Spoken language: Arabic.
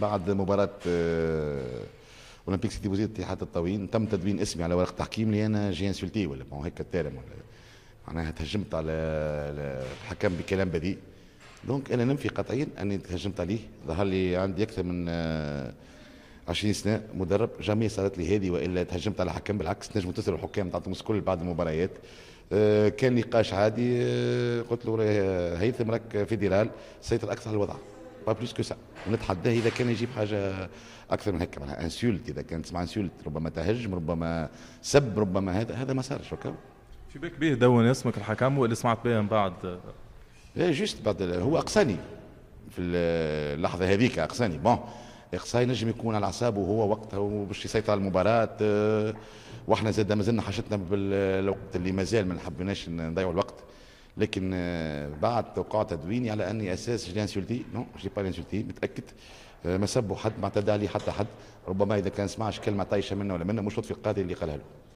بعد مباراة آه، اولمبيك سيتي بوزيد اتحاد الطاوين تم تدوين اسمي على ورقة تحكيم لي انا جي انسولتي ولا هيك التارم ولا معناها تهجمت على الحكم بكلام بذيء دونك انا ننفي قطعيا اني تهجمت عليه ظهر لي عندي اكثر من 20 آه، سنه مدرب جامي صارت لي هذه والا تهجمت على حكم بالعكس نجم تسال الحكام تونس كل بعد المباريات آه، كان نقاش عادي قلت له هيثم راك فيدرال سيطر اكثر على الوضع با بلوس كو سا ونتحداه اذا كان يجيب حاجه اكثر من هكا معناها انسولت اذا كان تسمع انسولت ربما تهجم ربما سب ربما هذا هذا ما صارش في بالك به دون اسمك الحكم واللي سمعت به من بعد لا جوست بعد هو اقصاني في اللحظه هذيك اقصاني بون اقصاي نجم يكون على اعصابه هو وقتها باش يسيطر على المباراه واحنا زاد مازلنا حاجتنا بالوقت اللي مازال ما حبيناش نضيعوا الوقت لكن آه، بعد توقع تدويني يعني على اني اساس جي انسولتي نو جي با انسولتي متاكد آه، ما سبوا حد ما اعتدى عليه حتى حد ربما اذا كان سمعش كلمه طايشه منه ولا منه مش لطفي القاضي اللي قالها له